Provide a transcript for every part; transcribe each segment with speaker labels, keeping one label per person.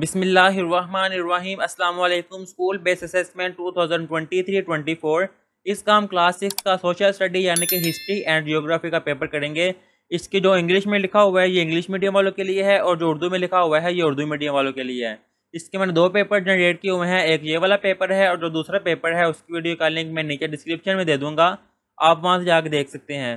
Speaker 1: बिसमीम अल्लाम school base assessment 2023-24 इस काम क्लास सिक्स का सोशल स्टडी यानी कि हिस्ट्री एंड जियोग्राफी का पेपर करेंगे इसके जो इंग्लिश में लिखा हुआ है ये इंग्लिश मीडियम वालों के लिए है और जो उर्दू में लिखा हुआ है ये उर्दू मीडियम वालों के लिए है इसके मैंने दो पेपर जनरेट किए हुए हैं एक ये वाला पेपर है और जो दूसरा पेपर है उसकी वीडियो का लिंक मैं नीचे डिस्क्रिप्शन में दे दूँगा आप वहाँ से जाकर देख सकते हैं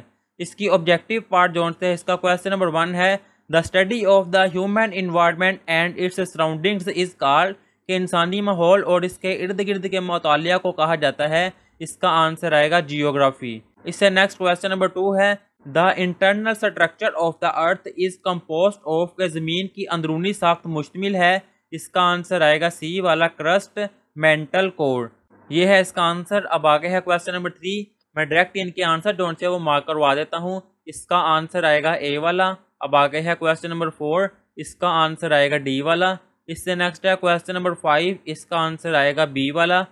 Speaker 1: इसकी ऑब्जेक्टिव पार्ट जो है इसका क्वेश्चन नंबर वन है the study of the human environment and its surroundings is called के इंसानी माहौल और इसके इर्द गिर्द के मतलिया को कहा जाता है इसका आंसर आएगा जियोग्राफी इससे नेक्स्ट क्वेश्चन नंबर टू है the internal structure of the earth is compose of ज़मीन की अंदरूनी साख्त मुश्तमिल है इसका आंसर आएगा सी वाला क्रस्ट मेंटल कोर ये है इसका आंसर अब आगे है क्वेश्चन नंबर थ्री मैं डायरेक्ट इनके आंसर जो से वो मार्क करवा देता हूँ इसका आंसर आएगा ए वाला अब आ गया है क्वेश्चन नंबर फोर इसका आंसर आएगा डी वाला इससे नेक्स्ट है क्वेश्चन नंबर फाइव इसका आंसर आएगा बी वाला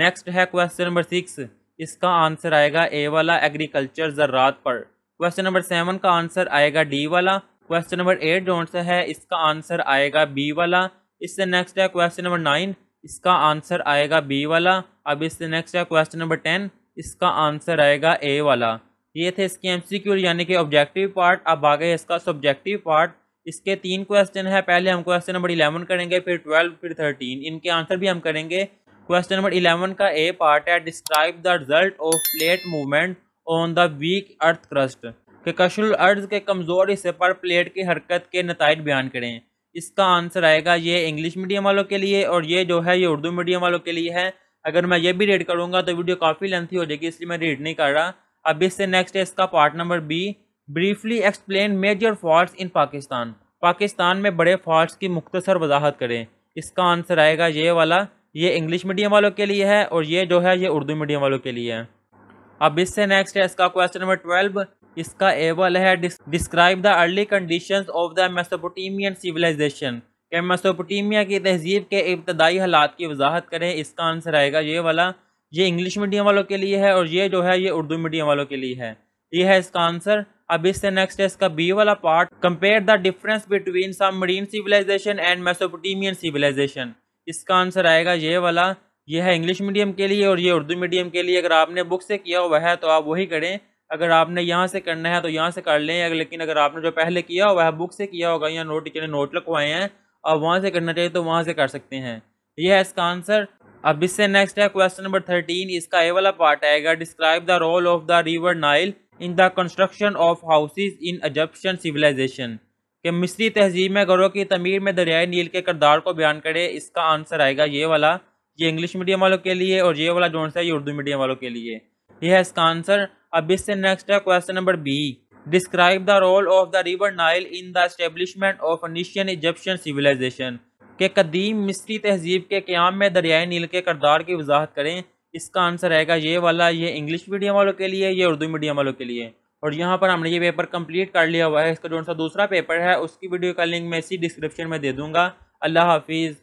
Speaker 1: नेक्स्ट है क्वेश्चन नंबर सिक्स इसका आंसर आएगा ए वाला एग्रीकल्चर ज़रात पर क्वेश्चन नंबर सेवन का आंसर आएगा डी वाला क्वेश्चन नंबर एट जो से है इसका आंसर आएगा बी वाला इससे नेक्स्ट है क्वेश्चन नंबर नाइन इसका आंसर आएगा बी वाला अब इससे नेक्स्ट है क्वेश्चन नंबर टेन इसका आंसर आएगा ए वाला ये थे इसके एमसीक्यू यानी कि ऑब्जेक्टिव पार्ट अब आ गए इसका सब्जेक्टिव पार्ट इसके तीन क्वेश्चन है पहले हम क्वेश्चन नंबर इलेवन करेंगे फिर ट्वेल्व फिर थर्टीन इनके आंसर भी हम करेंगे क्वेश्चन नंबर इलेवन का ए पार्ट है describe the result of plate movement on the weak earth crust के कशुल अर्ज के कमज़ोर हिस्से पर प्लेट की हरकत के नतज बयान करें इसका आंसर आएगा ये इंग्लिश मीडियम वालों के लिए और ये जो है ये उर्दू मीडियम वालों के लिए है अगर मैं ये भी रीड करूँगा तो वीडियो काफ़ी लेंथी हो जाएगी इसलिए मैं रीड नहीं कर रहा अब इससे नेक्स्ट है इसका part number B briefly explain major fault in Pakistan Pakistan में बड़े फॉल्ट की मुख्तसर वजाहत करें इसका आंसर आएगा ये वाला ये इंग्लिश मीडियम वालों के लिए है और ये जो है ये उर्दू मीडियम वालों के लिए है अब इससे नेक्स्ट है इसका क्वेश्चन नंबर ट्वेल्व इसका एवल है describe the early condition of the Mesopotamian civilization के मेसोपोटीमिया की तहजीब के इब्तदाई हालात की वजाहत करें इसका आंसर आएगा ये वाला ये इंग्लिश मीडियम वालों के लिए है और ये जो है ये उर्दू मीडियम वालों के लिए है ये है इसका आंसर अब इससे नेक्स्ट है इसका बी वाला part compare the difference between marine civilization and Mesopotamian civilization इसका आंसर आएगा ये वाला ये है इंग्लिश मीडियम के लिए और ये उर्दू मीडियम के लिए अगर आपने बुक से किया हुआ है तो आप वही करें अगर आपने यहाँ से करना है तो यहाँ से कर लें अगर लेकिन अगर आपने जो पहले किया हुआ है बुक से किया होगा या नोट नोट लिखवाए हैं आप वहाँ से करना चाहिए तो वहाँ से कर सकते हैं यह है इसका आंसर अब इससे नेक्स्ट है क्वेश्चन नंबर थर्टीन इसका ये वाला पार्ट आएगा describe the role of the river Nile in the construction of houses in Egyptian civilization के मिस्री तहजीब में घरों की तमीर में दरियाई नील के करदार को बयान करे इसका आंसर आएगा ये वाला ये इंग्लिश मीडियम वालों के लिए और ये वाला जोन है ये उर्दू मीडियम वालों के लिए यह है इसका आंसर अब इससे नेक्स्ट है question number B describe the role of the river Nile in the establishment of ancient Egyptian civilization कि कदीम मिस्री तहजीब के क़्याम में दरियाए नील के करदार की वजाहत करें इसका आंसर रहेगा ये वाला ये इंग्लिश मीडियम वालों के लिए ये उर्दू मीडियम वालों के लिए और यहाँ पर हमने ये पेपर कंप्लीट कर लिया हुआ है इसका जो सा दूसरा पेपर है उसकी वीडियो का लिंक मैं इसी डिस्क्रिप्शन में दे दूँगा अल्लाह हाफिज़